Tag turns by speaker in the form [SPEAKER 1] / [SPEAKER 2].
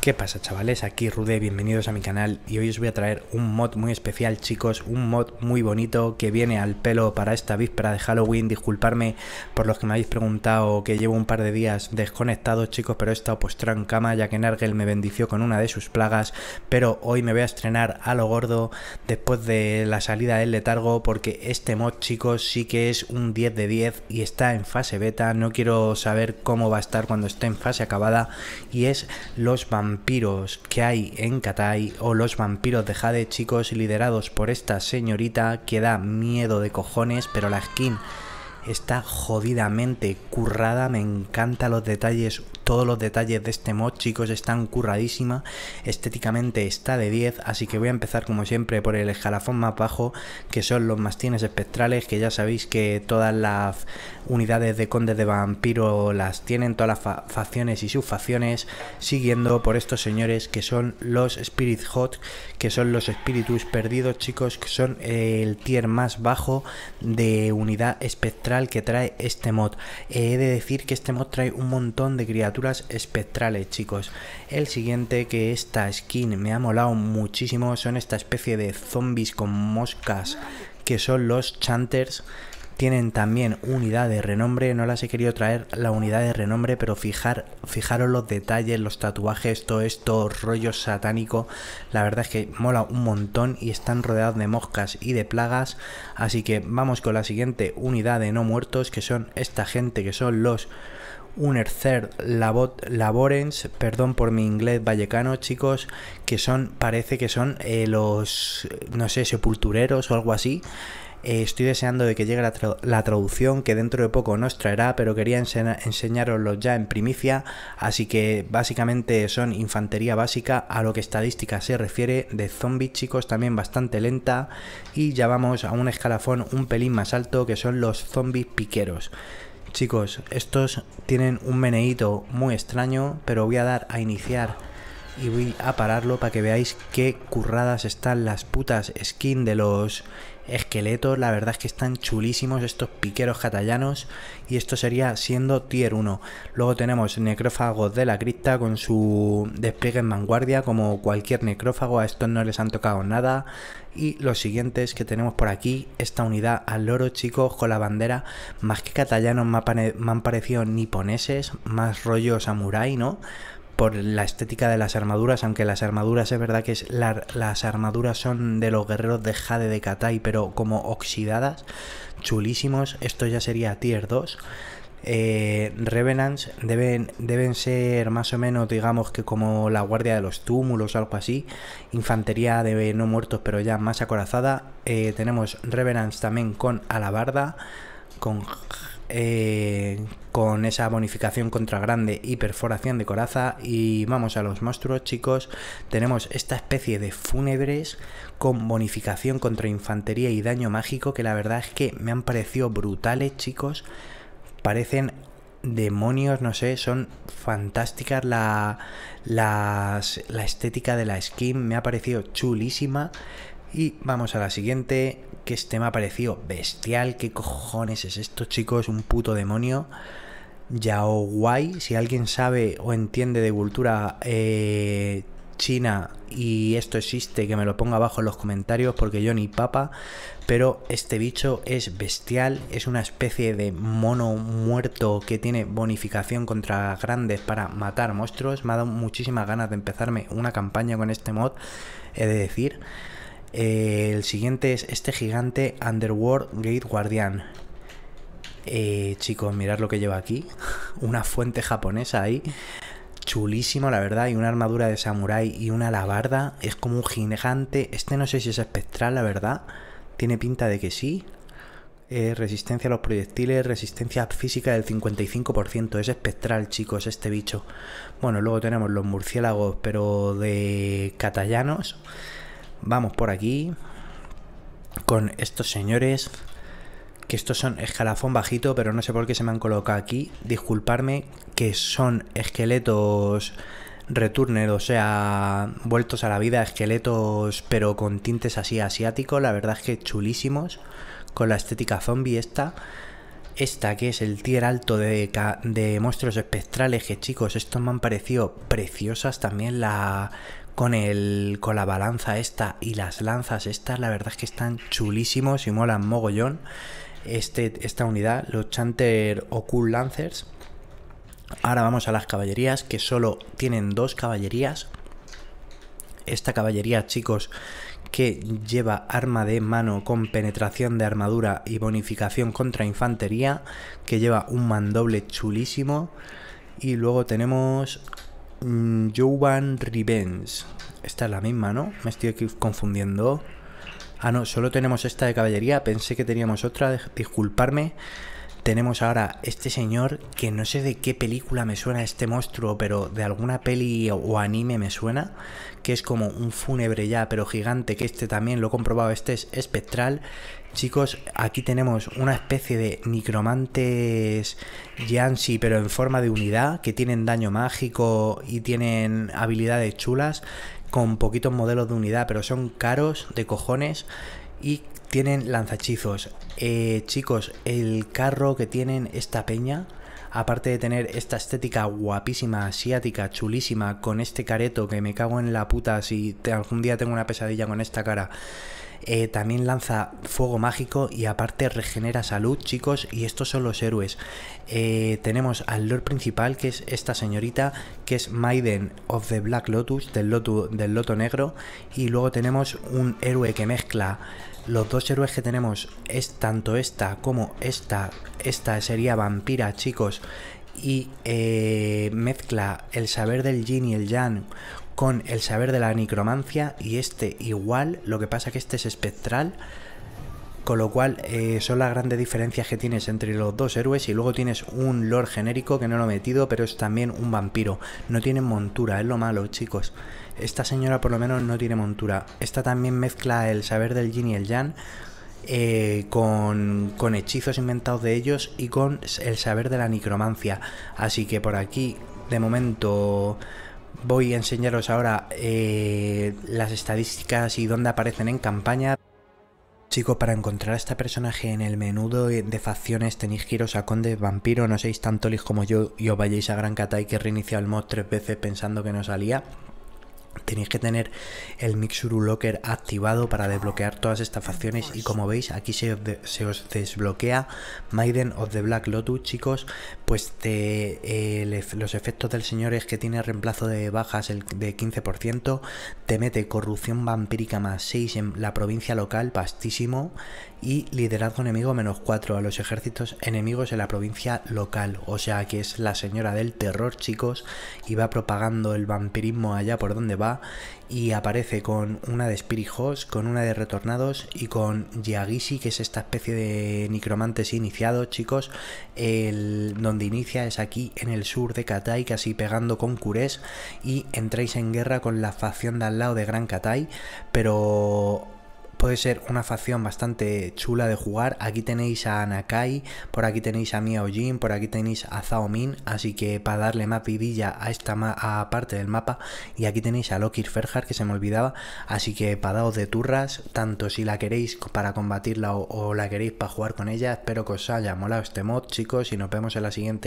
[SPEAKER 1] ¿Qué pasa chavales? Aquí Rude, bienvenidos a mi canal y hoy os voy a traer un mod muy especial chicos, un mod muy bonito que viene al pelo para esta víspera de Halloween, disculparme por los que me habéis preguntado que llevo un par de días desconectado chicos, pero he estado postrado en cama ya que Nargel me bendició con una de sus plagas, pero hoy me voy a estrenar a lo gordo después de la salida del letargo porque este mod chicos sí que es un 10 de 10 y está en fase beta, no quiero saber cómo va a estar cuando esté en fase acabada y es los vampiros vampiros que hay en Katai o los vampiros de Jade, chicos, liderados por esta señorita que da miedo de cojones, pero la skin está jodidamente currada, me encantan los detalles todos los detalles de este mod, chicos, están curradísima. Estéticamente está de 10, así que voy a empezar como siempre por el escalafón más bajo, que son los mastines espectrales, que ya sabéis que todas las unidades de condes de vampiro las tienen, todas las facciones y subfacciones, siguiendo por estos señores que son los Spirit Hot, que son los espíritus perdidos, chicos, que son el tier más bajo de unidad espectral que trae este mod. he de decir que este mod trae un montón de criaturas espectrales, chicos. El siguiente, que esta skin me ha molado muchísimo, son esta especie de zombies con moscas, que son los Chanters. Tienen también unidad de renombre, no las he querido traer la unidad de renombre, pero fijar, fijaros los detalles, los tatuajes, todo esto, rollo satánico. La verdad es que mola un montón y están rodeados de moscas y de plagas. Así que vamos con la siguiente unidad de no muertos, que son esta gente, que son los Unercer Laborens, perdón por mi inglés vallecano, chicos, que son, parece que son eh, los, no sé, sepultureros o algo así. Eh, estoy deseando de que llegue la, traducción que dentro de poco nos traerá, pero quería enseñaroslos ya en primicia, así que básicamente son infantería básica a lo que estadística se refiere, de zombies chicos también bastante lenta y ya vamos a un escalafón un pelín más alto que son los zombies piqueros. Chicos, estos tienen un meneíto muy extraño, pero voy a dar a iniciar y voy a pararlo para que veáis qué curradas están las putas skin de los esqueletos, la verdad es que están chulísimos estos piqueros catalanos y esto sería siendo tier 1. Luego tenemos necrófagos de la cripta con su despliegue en vanguardia como cualquier necrófago, a estos no les han tocado nada. Y los siguientes que tenemos por aquí, esta unidad al loro chicos con la bandera, más que catalanos me, me han parecido niponeses, más rollo samurai, ¿no? por la estética de las armaduras, aunque las armaduras es verdad que las armaduras son de los guerreros de Jade de Katai, pero como oxidadas, chulísimos, esto ya sería tier 2. Eh, Revenants deben, deben ser más o menos, digamos que como la guardia de los túmulos o algo así. Infantería de no muertos, pero ya más acorazada. Eh, tenemos Revenants también con alabarda, con eh, con esa bonificación contra grande y perforación de coraza. Y vamos a los monstruos, chicos. Tenemos esta especie de fúnebres con bonificación contra infantería y daño mágico que la verdad es que me han parecido brutales, chicos. Parecen demonios, no sé, son fantásticas la, la estética de la skin, me ha parecido chulísima. Y vamos a la siguiente, que este me ha parecido bestial. ¿Qué cojones es esto, chicos? Un puto demonio. Yao si alguien sabe o entiende de cultura eh, china y esto existe, que me lo ponga abajo en los comentarios porque yo ni papa, pero este bicho es bestial, es una especie de mono muerto que tiene bonificación contra grandes para matar monstruos, me ha dado muchísimas ganas de empezarme una campaña con este mod, he de decir. Eh, el siguiente es este gigante Underworld Gate Guardian. Eh, chicos, mirad lo que lleva aquí. Una fuente japonesa ahí. Chulísimo, la verdad. Y una armadura de samurái y una alabarda. Es como un gigante. Este no sé si es espectral, la verdad. Tiene pinta de que sí. resistencia a los proyectiles, resistencia física del 55%. Es espectral, chicos, este bicho. Bueno, luego tenemos los murciélagos, pero de catallanos. Vamos por aquí con estos señores, que estos son escalafón bajito, pero no sé por qué se me han colocado aquí. Disculparme, que son esqueletos returner o sea, vueltos a la vida, esqueletos, pero con tintes así asiáticos, la verdad es que chulísimos, con la estética zombie esta. Esta que es el tier alto de, de monstruos espectrales, que chicos, estos me han parecido preciosas. También la con, el, la balanza esta y las lanzas estas, la verdad es que están chulísimos y molan mogollón. Este, esta unidad, los Chanter Cool Lancers. Ahora vamos a las caballerías, que solo tienen dos caballerías. Esta caballería, chicos, que lleva arma de mano con penetración de armadura y bonificación contra infantería, que lleva un mandoble chulísimo. Y luego tenemos Mm, Jovan Ribens Esta es la misma, ¿no? Me estoy confundiendo. Ah, no, solo tenemos esta de caballería. Pensé que teníamos otra. Disculparme. Tenemos ahora este señor que no sé de qué película me suena este monstruo, pero de alguna peli o anime me suena, que es como un fúnebre ya, pero gigante, que este también lo he comprobado, este es espectral Chicos, aquí tenemos una especie de necromantes Yansi, pero en forma de unidad, que tienen daño mágico y tienen habilidades chulas, con poquitos modelos de unidad, pero son caros de cojones y tienen lanzachizos. Eh, chicos, el carro que tienen esta peña, aparte de tener esta estética guapísima, asiática, chulísima, con este careto que me cago en la puta si algún día tengo una pesadilla con esta cara. Eh, también lanza fuego mágico y aparte regenera salud, chicos, y estos son los héroes. Eh, tenemos al Lord principal, que es esta señorita, que es Maiden of the Black Lotus, del, Loto, del Loto Negro, y luego tenemos un héroe que mezcla los dos héroes que tenemos es tanto esta como esta. Esta sería vampira, chicos. Y eh, mezcla el saber del yin y el Jan con el saber de la necromancia y este igual, lo que pasa que este es espectral, con lo cual eh, son las grandes diferencias que tienes entre los dos héroes y luego tienes un lord genérico que no lo he metido, pero es también un vampiro, no tiene montura, es lo malo chicos. Esta señora por lo menos no tiene montura, esta también mezcla el saber del yin y el jan eh, con, con, hechizos inventados de ellos y con el saber de la necromancia. Así que por aquí, de momento, voy a enseñaros ahora eh, las estadísticas y dónde aparecen en campaña. Chicos, para encontrar a este personaje en el menudo de facciones tenéis que iros a Conde Vampiro, no seáis tan tolis como yo y os vayáis a Gran Katai que reinicia el mod tres veces pensando que no salía. Tenéis que tener el Mixuru Locker activado para desbloquear todas estas facciones y como veis aquí se, se os desbloquea Maiden of the Black Lotus chicos pues te, eh, los efectos del señor es que tiene reemplazo de bajas el, de 15%, te mete corrupción vampírica más 6 en la provincia local, pastísimo, y liderazgo enemigo menos 4 a los ejércitos enemigos en la provincia local, o sea que es la señora del terror, chicos, y va propagando el vampirismo allá por donde va, y aparece con una de Spirit con una de Retornados y con Yagishi, que es esta especie de necromantes iniciados, chicos. El, donde inicia es aquí en el sur de Katai, casi pegando con Kures, y entráis en guerra con la facción de al lado de Gran Katai, pero puede ser una facción bastante chula de jugar. Aquí tenéis a Nakai, por aquí tenéis a Miao Jin, por aquí tenéis a Zhao Min, así que para darle más vidilla a esta parte del mapa. Y aquí tenéis a Lokir Ferjar, que se me olvidaba, así que daros de turras, tanto si la queréis para combatirla o la queréis para jugar con ella. Espero que os haya molado este mod, chicos, y nos vemos en la siguiente.